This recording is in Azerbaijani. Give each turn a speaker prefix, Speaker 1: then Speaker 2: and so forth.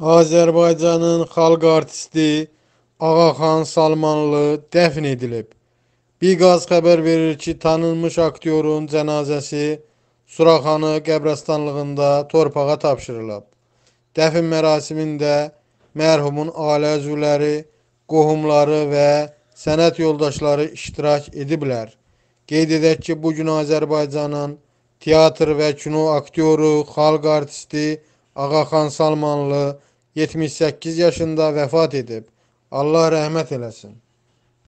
Speaker 1: Azərbaycanın xalq artisti Ağaxan Salmanlı dəfn edilib. Biqaz xəbər verir ki, tanınmış aktyorun cənazəsi Suraxanı qəbrəstanlığında torpağa tapşırılıb. Dəfn mərasimində mərhumun ailə üzvləri, qohumları və sənət yoldaşları iştirak ediblər. Qeyd edək ki, bu gün Azərbaycanın teatr və kino aktyoru, xalq artisti Ağaxan Salmanlı 78 yaşında vəfat edib. Allah rəhmət eləsin.